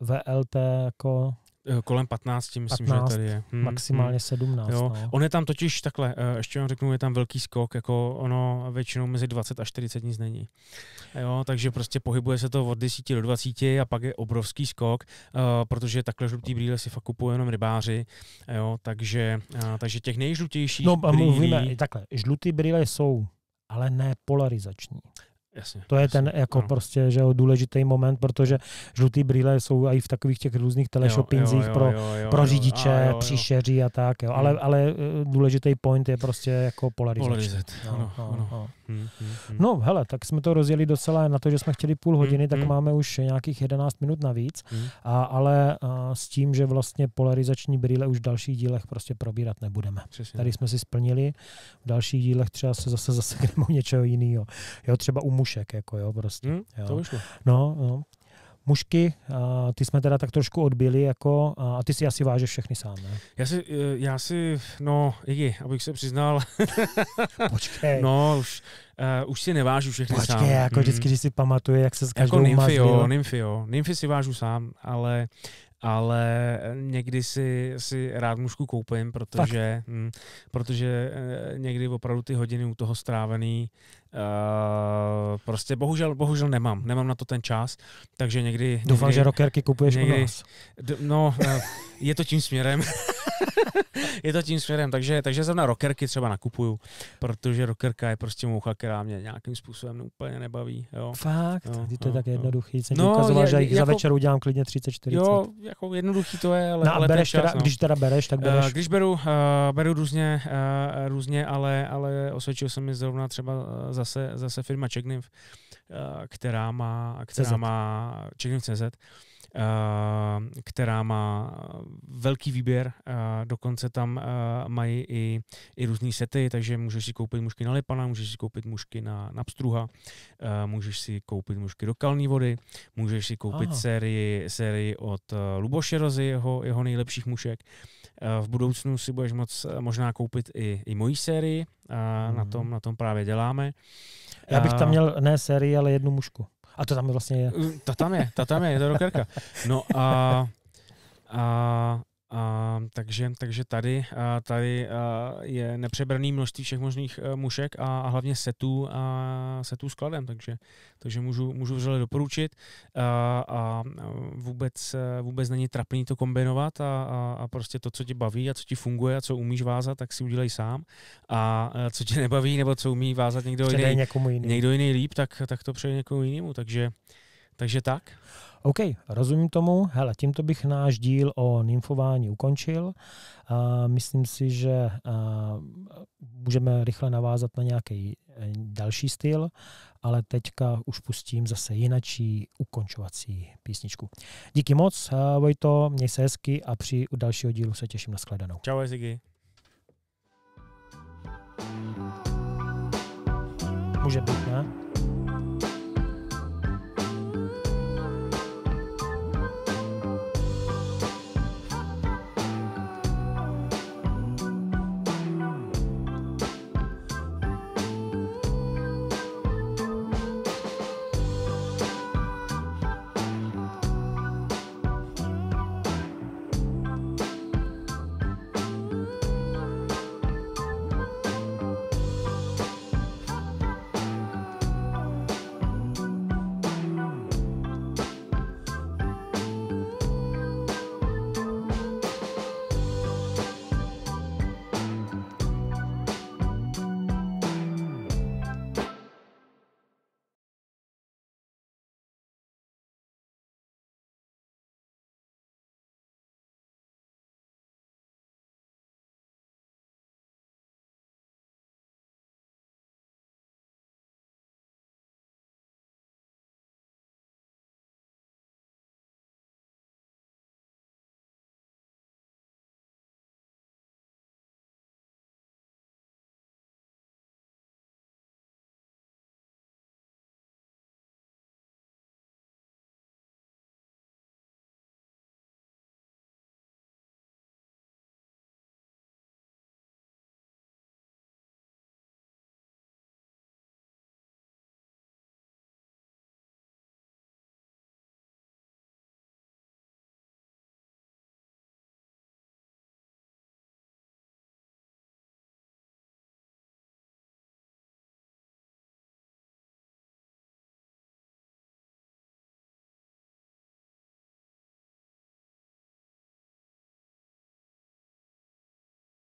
VLT jako Eh, kolem 15, myslím, 15, že tady je. Hmm, maximálně 17. Hmm. Jo. No. On je tam totiž takhle, eh, ještě vám řeknu, je tam velký skok, jako ono většinou mezi 20 a 40 nic není. Jo, takže prostě pohybuje se to od 10 do 20 a pak je obrovský skok, eh, protože takhle žlutý brýle si fakt kupují jenom rybáři, jo, takže, takže těch nejžlutějších No a mluvíme brýlí... takhle, žlutý brýle jsou, ale ne polarizační. Jasně, to je jasně, ten jako no. prostě, že jo, důležitý moment, protože žlutý brýle jsou i v takových těch různých telešopinzích pro, pro řidiče, jo, jo, příšeří a tak, jo. Ale, hmm. ale e, důležitý point je prostě jako polarizace. Polarizat, no, no, no, no. Hmm, hmm, hmm. No, hele, tak jsme to rozjeli docela na to, že jsme chtěli půl hodiny, hmm, tak hmm. máme už nějakých 11 minut navíc, hmm. a, ale a, s tím, že vlastně polarizační brýle už v dalších dílech prostě probírat nebudeme. Přesně. Tady jsme si splnili, v dalších dílech třeba se zase zasekneme u něčeho jiného. Jo, třeba u mušek, jako jo, prostě. Hmm, jo. To už No, no, mužky, a ty jsme teda tak trošku odbili, jako, a ty si asi vážeš všechny sám, ne? Já si, e, já si no, Iggy, abych se přiznal. Počkej. No, už, uh, už si nevážu všechny Počkej, sám. Počkej, jako vždycky, mm. když si pamatuje, jak se s jako každou Jako nymfy, jo, nymfy, jo. Nymfy si vážu sám, ale ale někdy si, si rád mužku koupím, protože, hm, protože e, někdy opravdu ty hodiny u toho strávený Eh, prostě bohužel, bohužel nemám, nemám na to ten čas, takže někdy... někdy Doufám, že rokerky kupuješ někdy, u nás. D- no, eh, je to tím směrem. je to tím směrem, takže, takže zrovna rokerky třeba nakupuju, protože rokerka je prostě moucha, která mě nějakým způsobem úplně nebaví. Jo. Fakt? Jo, jo, to je tak jednoduchý. Jsem no, ukazoval, je, že jako, za večer udělám klidně 30-40. Jo, jako jednoduchý to je, ale, no, ale bereš čas, teda, no. Když teda bereš, tak eh, bereš. Uh, když beru, uh, beru různě, uh, různě ale, ale osvědčil jsem mi zrovna třeba za zase, zase firma Checkniv, eh, která má, která CZ. má CZ, eh, která má velký výběr, eh, dokonce tam mají i, i různé sety, takže můžeš si koupit mušky na Lipana, můžeš si koupit mušky na, na pstruha, můžeš si koupit mušky do kalní vody, můžeš si koupit sérii, sérii od Luboše Rozy, jeho, jeho nejlepších mušek, Eh, v budoucnu si budeš moc eh, možná koupit i, i moji sérii, a mm. na, mhm. tom, na tom právě děláme. Já bych tam eh, měl ne sérii, ale jednu mušku. A to tam je vlastně je. Ta tam je, ta tam je, je to rokerka. No a, a a, takže, takže tady, a, tady a, je nepřebraný množství všech možných a, e, mušek a, a hlavně setů a setů skladem, takže, takže můžu, můžu vřele doporučit a, a vůbec, e, vůbec není trapný to kombinovat a, a, a prostě to, co ti baví a co ti funguje a co umíš vázat, tak si udělej sám a, a e, co tě nebaví nebo co umí vázat někdo jiný, někdo jiný líp, tak, tak to přeje někomu jinému, takže, takže tak. OK, rozumím tomu. Hele, tímto bych náš díl o nymfování ukončil. Uh, myslím si, že uh, můžeme rychle navázat na nějaký e, další styl, ale teďka už pustím zase jinačí ukončovací písničku. Díky moc, uh, Vojto, měj se hezky a při u dalšího dílu se těším na shledanou. Čau, Ziggy. Může být, ne?